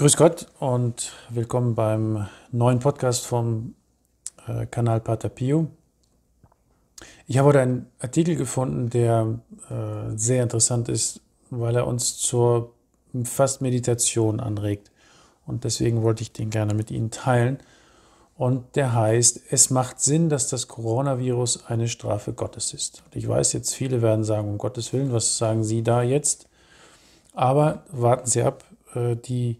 Grüß Gott und willkommen beim neuen Podcast vom äh, Kanal Pater Pio. Ich habe heute einen Artikel gefunden, der äh, sehr interessant ist, weil er uns zur fast Meditation anregt. Und deswegen wollte ich den gerne mit Ihnen teilen. Und der heißt, es macht Sinn, dass das Coronavirus eine Strafe Gottes ist. Und ich weiß jetzt, viele werden sagen, um Gottes Willen, was sagen Sie da jetzt? Aber warten Sie ab, äh, die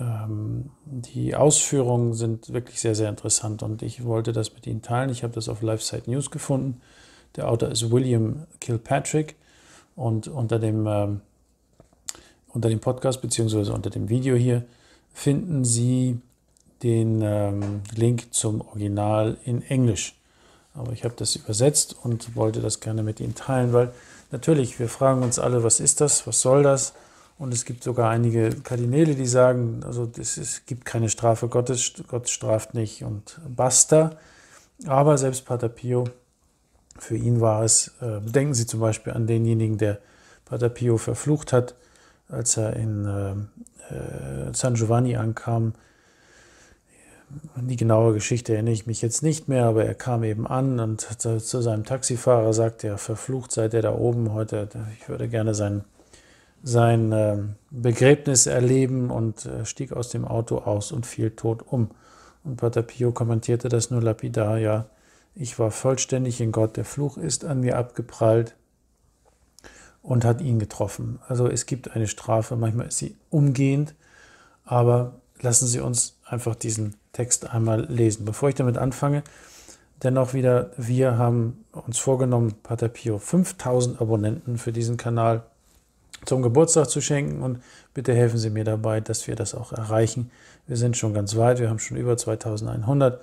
ähm, die Ausführungen sind wirklich sehr, sehr interessant und ich wollte das mit Ihnen teilen. Ich habe das auf LifeSite News gefunden. Der Autor ist William Kilpatrick und unter dem, ähm, unter dem Podcast bzw. unter dem Video hier finden Sie den ähm, Link zum Original in Englisch. Aber ich habe das übersetzt und wollte das gerne mit Ihnen teilen, weil natürlich, wir fragen uns alle, was ist das, was soll das? Und es gibt sogar einige Kardinäle, die sagen, also das, es gibt keine Strafe Gottes, Gott straft nicht und basta. Aber selbst Pater Pio, für ihn war es, äh, denken Sie zum Beispiel an denjenigen, der Pater Pio verflucht hat, als er in äh, äh San Giovanni ankam. Die genaue Geschichte erinnere ich mich jetzt nicht mehr, aber er kam eben an und zu seinem Taxifahrer sagte er, verflucht seid ihr da oben heute, ich würde gerne seinen sein äh, Begräbnis erleben und äh, stieg aus dem Auto aus und fiel tot um. Und Pater Pio kommentierte das nur lapidar, ja, ich war vollständig in Gott, der Fluch ist an mir abgeprallt und hat ihn getroffen. Also es gibt eine Strafe, manchmal ist sie umgehend, aber lassen Sie uns einfach diesen Text einmal lesen. Bevor ich damit anfange, dennoch wieder, wir haben uns vorgenommen, Pater Pio, 5000 Abonnenten für diesen Kanal zum Geburtstag zu schenken und bitte helfen Sie mir dabei, dass wir das auch erreichen. Wir sind schon ganz weit, wir haben schon über 2100.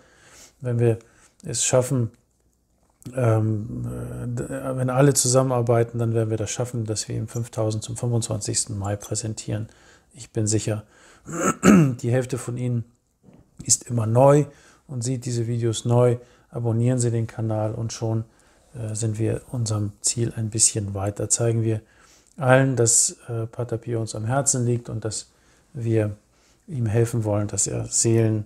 Wenn wir es schaffen, ähm, äh, wenn alle zusammenarbeiten, dann werden wir das schaffen, dass wir ihm 5000 zum 25. Mai präsentieren. Ich bin sicher, die Hälfte von Ihnen ist immer neu und sieht diese Videos neu. Abonnieren Sie den Kanal und schon äh, sind wir unserem Ziel ein bisschen weiter. Zeigen wir, allen, dass äh, Pater Pio uns am Herzen liegt und dass wir ihm helfen wollen, dass er Seelen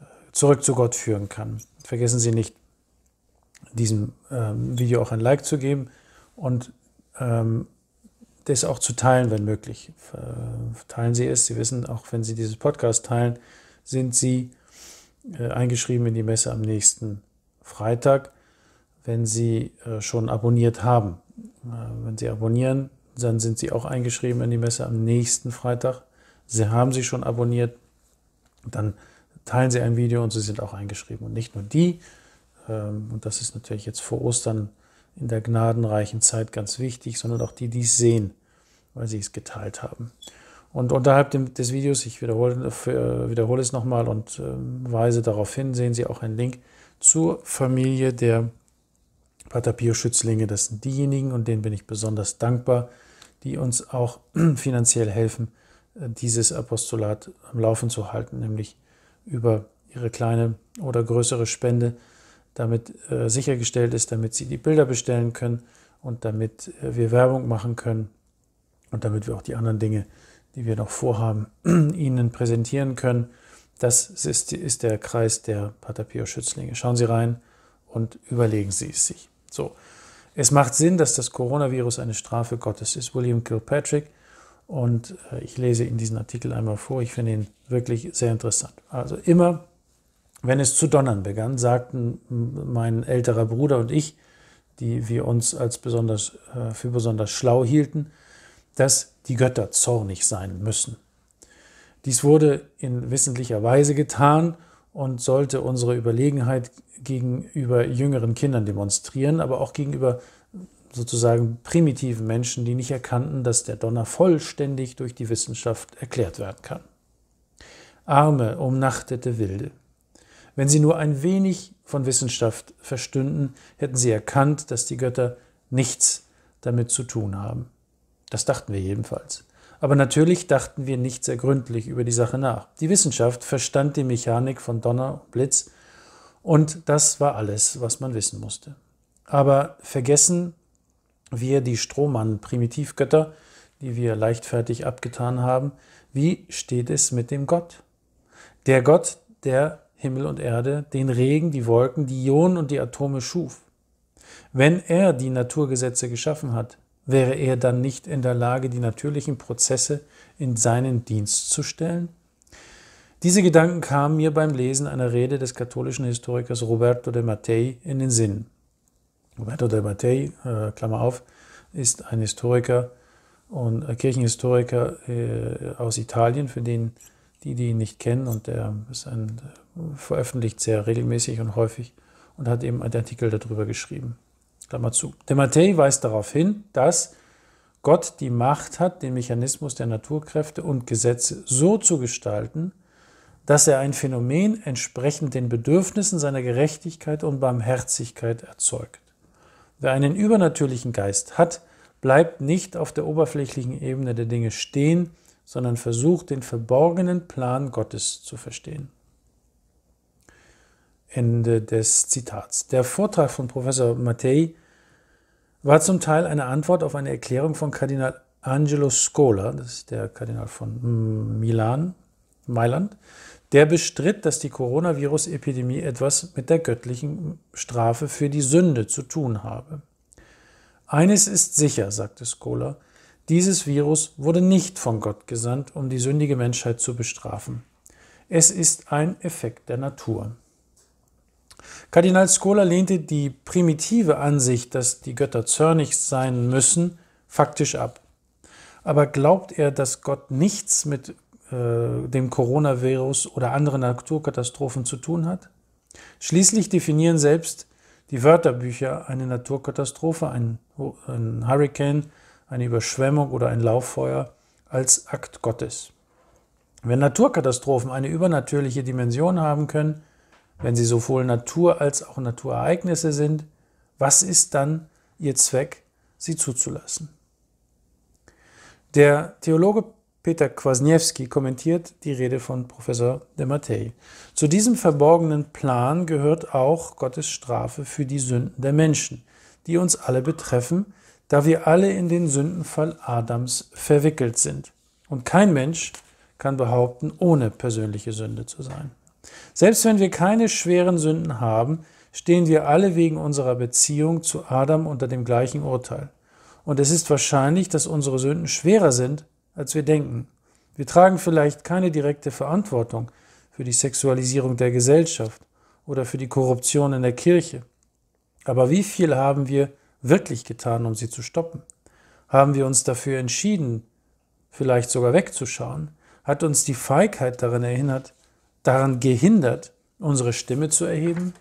äh, zurück zu Gott führen kann. Vergessen Sie nicht, diesem ähm, Video auch ein Like zu geben und ähm, das auch zu teilen, wenn möglich. Äh, teilen Sie es. Sie wissen, auch wenn Sie dieses Podcast teilen, sind Sie äh, eingeschrieben in die Messe am nächsten Freitag, wenn Sie äh, schon abonniert haben. Äh, wenn Sie abonnieren, dann sind Sie auch eingeschrieben in die Messe am nächsten Freitag. Sie haben sie schon abonniert, dann teilen Sie ein Video und Sie sind auch eingeschrieben. Und nicht nur die, ähm, und das ist natürlich jetzt vor Ostern in der gnadenreichen Zeit ganz wichtig, sondern auch die, die es sehen, weil sie es geteilt haben. Und unterhalb des Videos, ich wiederhole, äh, wiederhole es nochmal und ähm, weise darauf hin, sehen Sie auch einen Link zur Familie der Pater Pio Schützlinge, das sind diejenigen, und denen bin ich besonders dankbar, die uns auch finanziell helfen, äh, dieses Apostolat am Laufen zu halten, nämlich über ihre kleine oder größere Spende, damit äh, sichergestellt ist, damit sie die Bilder bestellen können und damit äh, wir Werbung machen können und damit wir auch die anderen Dinge, die wir noch vorhaben, Ihnen präsentieren können. Das ist, ist der Kreis der Pater Pio Schützlinge. Schauen Sie rein und überlegen Sie es sich. So, es macht Sinn, dass das Coronavirus eine Strafe Gottes ist. William Kilpatrick. Und äh, ich lese Ihnen diesen Artikel einmal vor. Ich finde ihn wirklich sehr interessant. Also immer, wenn es zu donnern begann, sagten mein älterer Bruder und ich, die wir uns als besonders, äh, für besonders schlau hielten, dass die Götter zornig sein müssen. Dies wurde in wissentlicher Weise getan und sollte unsere Überlegenheit gegenüber jüngeren Kindern demonstrieren, aber auch gegenüber sozusagen primitiven Menschen, die nicht erkannten, dass der Donner vollständig durch die Wissenschaft erklärt werden kann. Arme, umnachtete Wilde. Wenn sie nur ein wenig von Wissenschaft verstünden, hätten sie erkannt, dass die Götter nichts damit zu tun haben. Das dachten wir jedenfalls. Aber natürlich dachten wir nicht sehr gründlich über die Sache nach. Die Wissenschaft verstand die Mechanik von Donner und Blitz und das war alles, was man wissen musste. Aber vergessen wir die Strohmann-Primitivgötter, die wir leichtfertig abgetan haben, wie steht es mit dem Gott? Der Gott, der Himmel und Erde, den Regen, die Wolken, die Ionen und die Atome schuf. Wenn er die Naturgesetze geschaffen hat, Wäre er dann nicht in der Lage, die natürlichen Prozesse in seinen Dienst zu stellen? Diese Gedanken kamen mir beim Lesen einer Rede des katholischen Historikers Roberto de Mattei in den Sinn. Roberto de Mattei, äh, Klammer auf, ist ein Historiker und äh, Kirchenhistoriker äh, aus Italien, für den die, die ihn nicht kennen, und der äh, veröffentlicht sehr regelmäßig und häufig und hat eben einen Artikel darüber geschrieben. Klammer zu. Der Mattei weist darauf hin, dass Gott die Macht hat, den Mechanismus der Naturkräfte und Gesetze so zu gestalten, dass er ein Phänomen entsprechend den Bedürfnissen seiner Gerechtigkeit und Barmherzigkeit erzeugt. Wer einen übernatürlichen Geist hat, bleibt nicht auf der oberflächlichen Ebene der Dinge stehen, sondern versucht, den verborgenen Plan Gottes zu verstehen. Ende des Zitats. Der Vortrag von Professor Mattei war zum Teil eine Antwort auf eine Erklärung von Kardinal Angelo Scola, das ist der Kardinal von hm, Milan, Mailand, der bestritt, dass die Coronavirus-Epidemie etwas mit der göttlichen Strafe für die Sünde zu tun habe. Eines ist sicher, sagte Scola, dieses Virus wurde nicht von Gott gesandt, um die sündige Menschheit zu bestrafen. Es ist ein Effekt der Natur. Kardinal Schola lehnte die primitive Ansicht, dass die Götter zornig sein müssen, faktisch ab. Aber glaubt er, dass Gott nichts mit äh, dem Coronavirus oder anderen Naturkatastrophen zu tun hat? Schließlich definieren selbst die Wörterbücher eine Naturkatastrophe, ein, ein Hurrikan, eine Überschwemmung oder ein Lauffeuer als Akt Gottes. Wenn Naturkatastrophen eine übernatürliche Dimension haben können, wenn sie sowohl Natur als auch Naturereignisse sind, was ist dann ihr Zweck, sie zuzulassen? Der Theologe Peter Kwasniewski kommentiert die Rede von Professor de Mattei. Zu diesem verborgenen Plan gehört auch Gottes Strafe für die Sünden der Menschen, die uns alle betreffen, da wir alle in den Sündenfall Adams verwickelt sind. Und kein Mensch kann behaupten, ohne persönliche Sünde zu sein. Selbst wenn wir keine schweren Sünden haben, stehen wir alle wegen unserer Beziehung zu Adam unter dem gleichen Urteil. Und es ist wahrscheinlich, dass unsere Sünden schwerer sind, als wir denken. Wir tragen vielleicht keine direkte Verantwortung für die Sexualisierung der Gesellschaft oder für die Korruption in der Kirche. Aber wie viel haben wir wirklich getan, um sie zu stoppen? Haben wir uns dafür entschieden, vielleicht sogar wegzuschauen? Hat uns die Feigheit daran erinnert, daran gehindert, unsere Stimme zu erheben?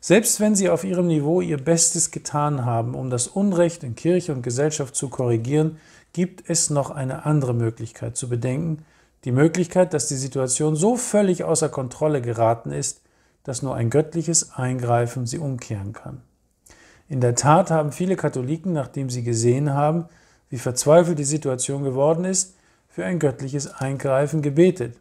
Selbst wenn sie auf ihrem Niveau ihr Bestes getan haben, um das Unrecht in Kirche und Gesellschaft zu korrigieren, gibt es noch eine andere Möglichkeit zu bedenken, die Möglichkeit, dass die Situation so völlig außer Kontrolle geraten ist, dass nur ein göttliches Eingreifen sie umkehren kann. In der Tat haben viele Katholiken, nachdem sie gesehen haben, wie verzweifelt die Situation geworden ist, für ein göttliches Eingreifen gebetet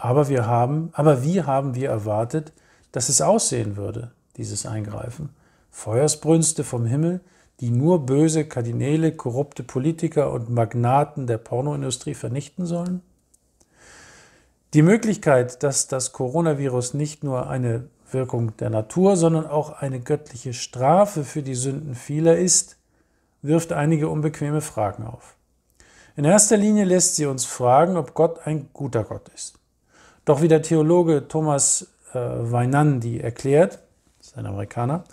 aber wir haben, aber wie haben wir erwartet, dass es aussehen würde, dieses Eingreifen? Feuersbrünste vom Himmel, die nur böse Kardinäle, korrupte Politiker und Magnaten der Pornoindustrie vernichten sollen? Die Möglichkeit, dass das Coronavirus nicht nur eine Wirkung der Natur, sondern auch eine göttliche Strafe für die Sünden vieler ist, wirft einige unbequeme Fragen auf. In erster Linie lässt sie uns fragen, ob Gott ein guter Gott ist. Doch wie der Theologe Thomas äh, Weinandi erklärt, ist ein Amerikaner,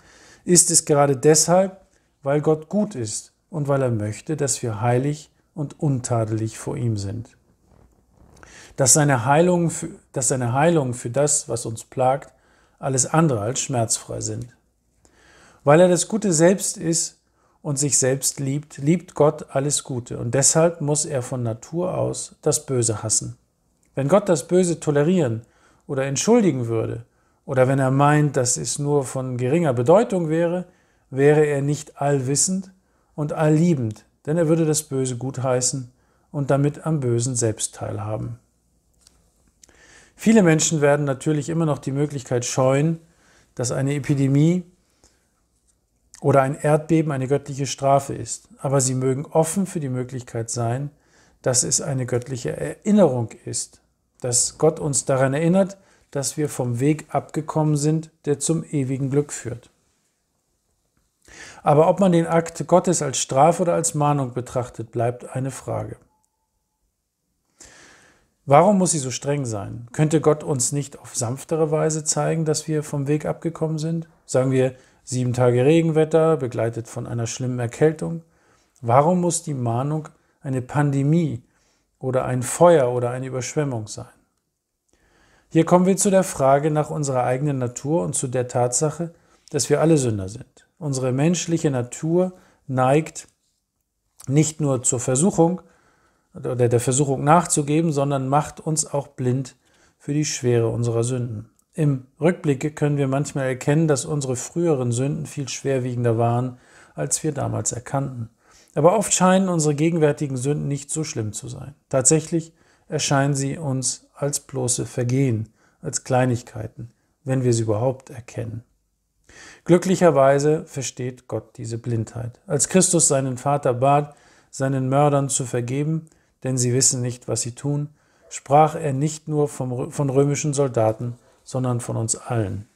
ist es gerade deshalb, weil Gott gut ist und weil er möchte, dass wir heilig und untadelig vor ihm sind. Dass seine, Heilung für, dass seine Heilung für das, was uns plagt, alles andere als schmerzfrei sind. Weil er das Gute selbst ist und sich selbst liebt, liebt Gott alles Gute und deshalb muss er von Natur aus das Böse hassen. Wenn Gott das Böse tolerieren oder entschuldigen würde, oder wenn er meint, dass es nur von geringer Bedeutung wäre, wäre er nicht allwissend und allliebend, denn er würde das Böse gutheißen und damit am Bösen selbst teilhaben. Viele Menschen werden natürlich immer noch die Möglichkeit scheuen, dass eine Epidemie oder ein Erdbeben eine göttliche Strafe ist, aber sie mögen offen für die Möglichkeit sein, dass es eine göttliche Erinnerung ist dass Gott uns daran erinnert, dass wir vom Weg abgekommen sind, der zum ewigen Glück führt. Aber ob man den Akt Gottes als Strafe oder als Mahnung betrachtet, bleibt eine Frage. Warum muss sie so streng sein? Könnte Gott uns nicht auf sanftere Weise zeigen, dass wir vom Weg abgekommen sind? Sagen wir sieben Tage Regenwetter, begleitet von einer schlimmen Erkältung. Warum muss die Mahnung eine Pandemie oder ein Feuer oder eine Überschwemmung sein? Hier kommen wir zu der Frage nach unserer eigenen Natur und zu der Tatsache, dass wir alle Sünder sind. Unsere menschliche Natur neigt nicht nur zur Versuchung oder der Versuchung nachzugeben, sondern macht uns auch blind für die Schwere unserer Sünden. Im Rückblick können wir manchmal erkennen, dass unsere früheren Sünden viel schwerwiegender waren, als wir damals erkannten. Aber oft scheinen unsere gegenwärtigen Sünden nicht so schlimm zu sein. Tatsächlich erscheinen sie uns als bloße Vergehen, als Kleinigkeiten, wenn wir sie überhaupt erkennen. Glücklicherweise versteht Gott diese Blindheit. Als Christus seinen Vater bat, seinen Mördern zu vergeben, denn sie wissen nicht, was sie tun, sprach er nicht nur vom, von römischen Soldaten, sondern von uns allen.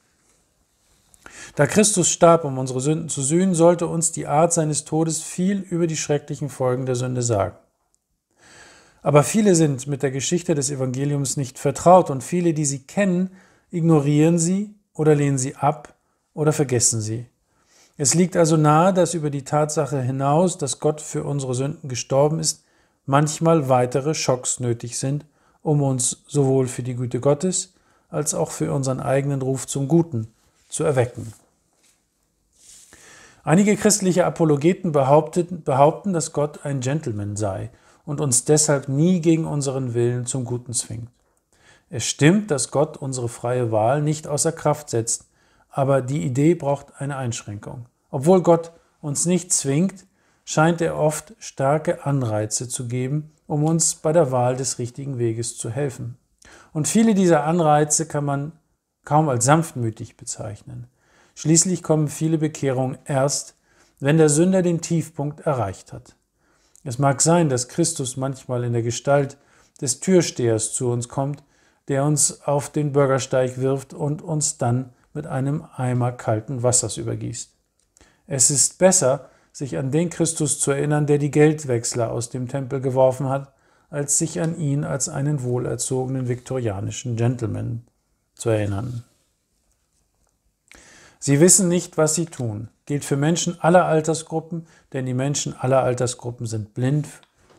Da Christus starb, um unsere Sünden zu sühnen, sollte uns die Art seines Todes viel über die schrecklichen Folgen der Sünde sagen. Aber viele sind mit der Geschichte des Evangeliums nicht vertraut und viele, die sie kennen, ignorieren sie oder lehnen sie ab oder vergessen sie. Es liegt also nahe, dass über die Tatsache hinaus, dass Gott für unsere Sünden gestorben ist, manchmal weitere Schocks nötig sind, um uns sowohl für die Güte Gottes als auch für unseren eigenen Ruf zum Guten zu erwecken. Einige christliche Apologeten behaupten, behaupten dass Gott ein Gentleman sei und uns deshalb nie gegen unseren Willen zum Guten zwingt. Es stimmt, dass Gott unsere freie Wahl nicht außer Kraft setzt, aber die Idee braucht eine Einschränkung. Obwohl Gott uns nicht zwingt, scheint er oft starke Anreize zu geben, um uns bei der Wahl des richtigen Weges zu helfen. Und viele dieser Anreize kann man kaum als sanftmütig bezeichnen. Schließlich kommen viele Bekehrungen erst, wenn der Sünder den Tiefpunkt erreicht hat. Es mag sein, dass Christus manchmal in der Gestalt des Türstehers zu uns kommt, der uns auf den Bürgersteig wirft und uns dann mit einem Eimer kalten Wassers übergießt. Es ist besser, sich an den Christus zu erinnern, der die Geldwechsler aus dem Tempel geworfen hat, als sich an ihn als einen wohlerzogenen viktorianischen Gentleman zu erinnern. Sie wissen nicht, was sie tun. Gilt für Menschen aller Altersgruppen, denn die Menschen aller Altersgruppen sind blind.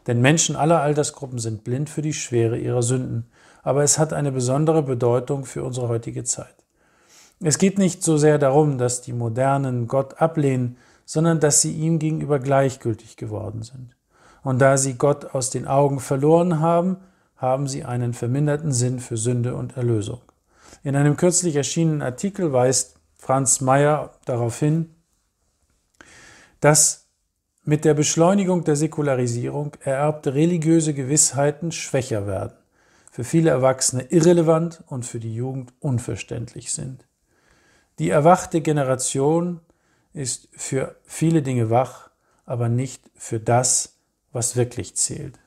Denn Menschen aller Altersgruppen sind blind für die Schwere ihrer Sünden. Aber es hat eine besondere Bedeutung für unsere heutige Zeit. Es geht nicht so sehr darum, dass die Modernen Gott ablehnen, sondern dass sie ihm gegenüber gleichgültig geworden sind. Und da sie Gott aus den Augen verloren haben, haben sie einen verminderten Sinn für Sünde und Erlösung. In einem kürzlich erschienenen Artikel weist Franz Mayer darauf hin, dass mit der Beschleunigung der Säkularisierung ererbte religiöse Gewissheiten schwächer werden, für viele Erwachsene irrelevant und für die Jugend unverständlich sind. Die erwachte Generation ist für viele Dinge wach, aber nicht für das, was wirklich zählt.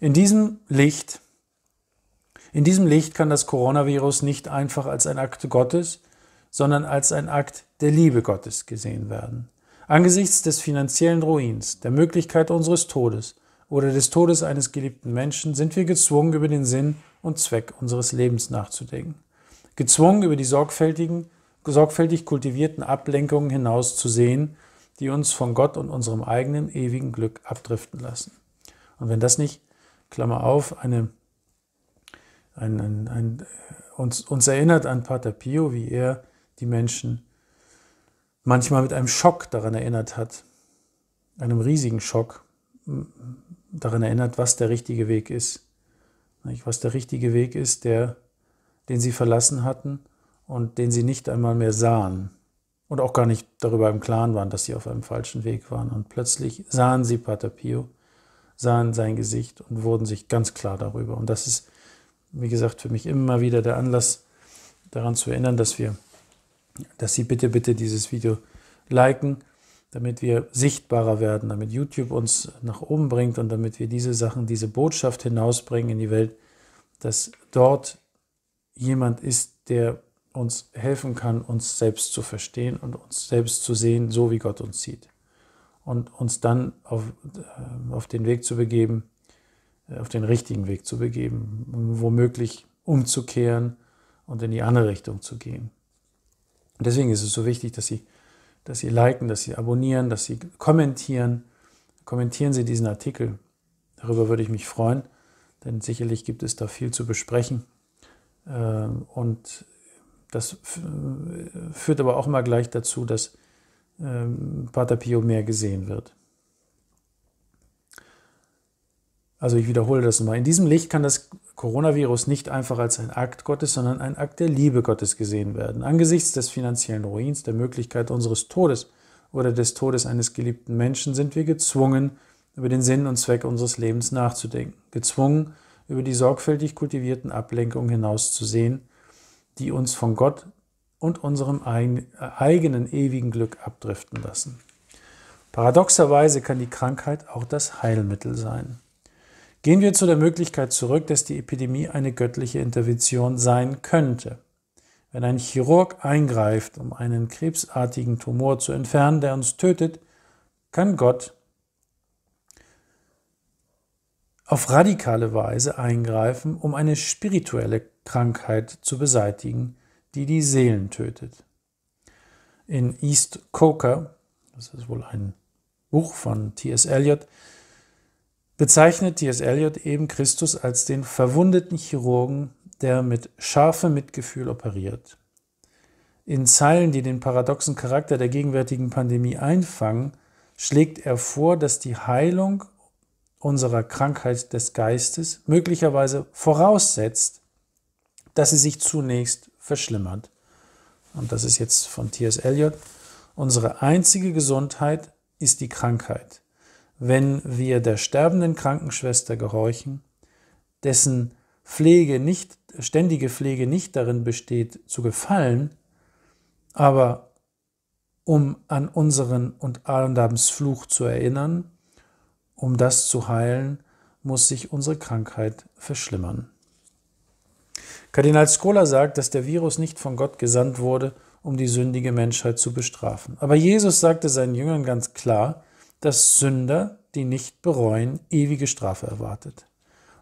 In diesem Licht, in diesem Licht kann das Coronavirus nicht einfach als ein Akt Gottes, sondern als ein Akt der Liebe Gottes gesehen werden. Angesichts des finanziellen Ruins, der Möglichkeit unseres Todes oder des Todes eines geliebten Menschen sind wir gezwungen, über den Sinn und Zweck unseres Lebens nachzudenken. Gezwungen, über die sorgfältigen, sorgfältig kultivierten Ablenkungen hinaus zu sehen, die uns von Gott und unserem eigenen ewigen Glück abdriften lassen. Und wenn das nicht, Klammer auf, eine, ein, ein, ein, uns, uns erinnert an Pater Pio, wie er die Menschen manchmal mit einem Schock daran erinnert hat, einem riesigen Schock daran erinnert, was der richtige Weg ist. Was der richtige Weg ist, der, den sie verlassen hatten und den sie nicht einmal mehr sahen und auch gar nicht darüber im Klaren waren, dass sie auf einem falschen Weg waren. Und plötzlich sahen sie Pater Pio, sahen sein Gesicht und wurden sich ganz klar darüber. Und das ist, wie gesagt, für mich immer wieder der Anlass, daran zu erinnern, dass wir dass Sie bitte, bitte dieses Video liken, damit wir sichtbarer werden, damit YouTube uns nach oben bringt und damit wir diese Sachen, diese Botschaft hinausbringen in die Welt, dass dort jemand ist, der uns helfen kann, uns selbst zu verstehen und uns selbst zu sehen, so wie Gott uns sieht. Und uns dann auf, ähm, auf den Weg zu begeben, äh, auf den richtigen Weg zu begeben, womöglich umzukehren und in die andere Richtung zu gehen. Und deswegen ist es so wichtig, dass Sie, dass Sie liken, dass Sie abonnieren, dass Sie kommentieren. Kommentieren Sie diesen Artikel. Darüber würde ich mich freuen, denn sicherlich gibt es da viel zu besprechen. Ähm, und das äh, führt aber auch immer gleich dazu, dass ähm, Pater Pio mehr gesehen wird. Also ich wiederhole das nochmal. In diesem Licht kann das Coronavirus nicht einfach als ein Akt Gottes, sondern ein Akt der Liebe Gottes gesehen werden. Angesichts des finanziellen Ruins, der Möglichkeit unseres Todes oder des Todes eines geliebten Menschen sind wir gezwungen, über den Sinn und Zweck unseres Lebens nachzudenken. Gezwungen, über die sorgfältig kultivierten Ablenkungen hinaus zu sehen, die uns von Gott und unserem äh, eigenen ewigen Glück abdriften lassen. Paradoxerweise kann die Krankheit auch das Heilmittel sein. Gehen wir zu der Möglichkeit zurück, dass die Epidemie eine göttliche Intervention sein könnte. Wenn ein Chirurg eingreift, um einen krebsartigen Tumor zu entfernen, der uns tötet, kann Gott auf radikale Weise eingreifen, um eine spirituelle Krankheit zu beseitigen, die die Seelen tötet. In East Coker, das ist wohl ein Buch von T.S. Eliot, bezeichnet T.S. Eliot eben Christus als den verwundeten Chirurgen, der mit scharfem Mitgefühl operiert. In Zeilen, die den paradoxen Charakter der gegenwärtigen Pandemie einfangen, schlägt er vor, dass die Heilung unserer Krankheit des Geistes möglicherweise voraussetzt, dass sie sich zunächst verschlimmert. Und das ist jetzt von T.S. Eliot. Unsere einzige Gesundheit ist die Krankheit wenn wir der sterbenden Krankenschwester gehorchen, dessen Pflege nicht, ständige Pflege nicht darin besteht, zu gefallen, aber um an unseren und Adams Fluch zu erinnern, um das zu heilen, muss sich unsere Krankheit verschlimmern. Kardinal Skola sagt, dass der Virus nicht von Gott gesandt wurde, um die sündige Menschheit zu bestrafen. Aber Jesus sagte seinen Jüngern ganz klar, dass Sünder, die nicht bereuen, ewige Strafe erwartet.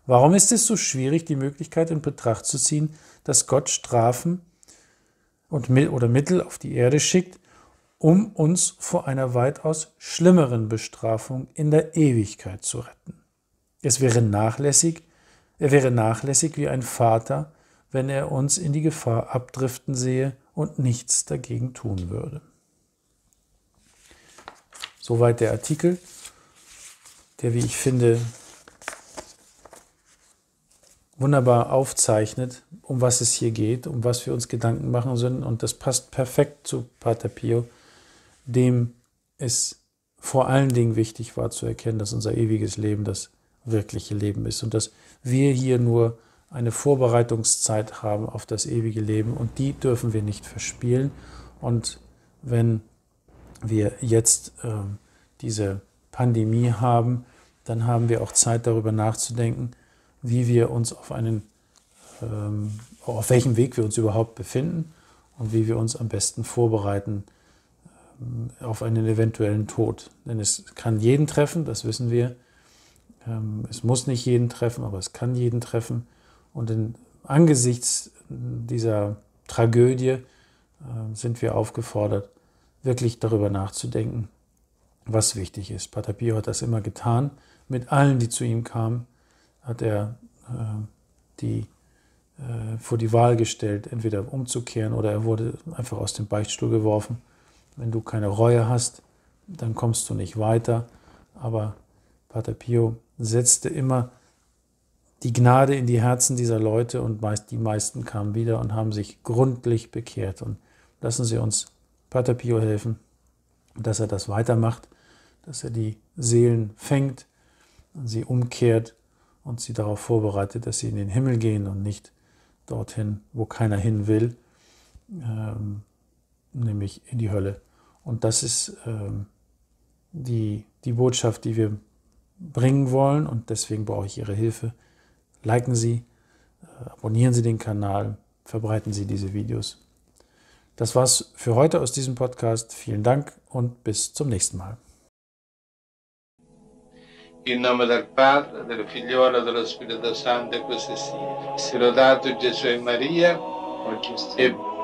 Warum ist es so schwierig, die Möglichkeit in Betracht zu ziehen, dass Gott Strafen und, oder Mittel auf die Erde schickt, um uns vor einer weitaus schlimmeren Bestrafung in der Ewigkeit zu retten? Es wäre nachlässig, er wäre nachlässig wie ein Vater, wenn er uns in die Gefahr abdriften sehe und nichts dagegen tun würde. Soweit der Artikel, der, wie ich finde, wunderbar aufzeichnet, um was es hier geht, um was wir uns Gedanken machen sollen. Und das passt perfekt zu Pater Pio, dem es vor allen Dingen wichtig war zu erkennen, dass unser ewiges Leben das wirkliche Leben ist und dass wir hier nur eine Vorbereitungszeit haben auf das ewige Leben und die dürfen wir nicht verspielen. Und wenn wir jetzt äh, diese Pandemie haben, dann haben wir auch Zeit darüber nachzudenken, wie wir uns auf einen, ähm, auf welchem Weg wir uns überhaupt befinden und wie wir uns am besten vorbereiten ähm, auf einen eventuellen Tod. Denn es kann jeden treffen, das wissen wir. Ähm, es muss nicht jeden treffen, aber es kann jeden treffen. Und in, angesichts dieser Tragödie äh, sind wir aufgefordert, wirklich darüber nachzudenken, was wichtig ist. Pater Pio hat das immer getan. Mit allen, die zu ihm kamen, hat er äh, die äh, vor die Wahl gestellt, entweder umzukehren oder er wurde einfach aus dem Beichtstuhl geworfen. Wenn du keine Reue hast, dann kommst du nicht weiter. Aber Pater Pio setzte immer die Gnade in die Herzen dieser Leute und meist, die meisten kamen wieder und haben sich gründlich bekehrt. Und lassen Sie uns Pater Pio helfen, dass er das weitermacht, dass er die Seelen fängt sie umkehrt und sie darauf vorbereitet, dass sie in den Himmel gehen und nicht dorthin, wo keiner hin will, ähm, nämlich in die Hölle. Und das ist ähm, die, die Botschaft, die wir bringen wollen und deswegen brauche ich Ihre Hilfe. Liken Sie, äh, abonnieren Sie den Kanal, verbreiten Sie diese Videos. Das war's für heute aus diesem Podcast. Vielen Dank und bis zum nächsten Mal. In nome del Padre, del Figliolo, dello Spirito Santo, e così sia. Sì, lodato Gesù e Maria, e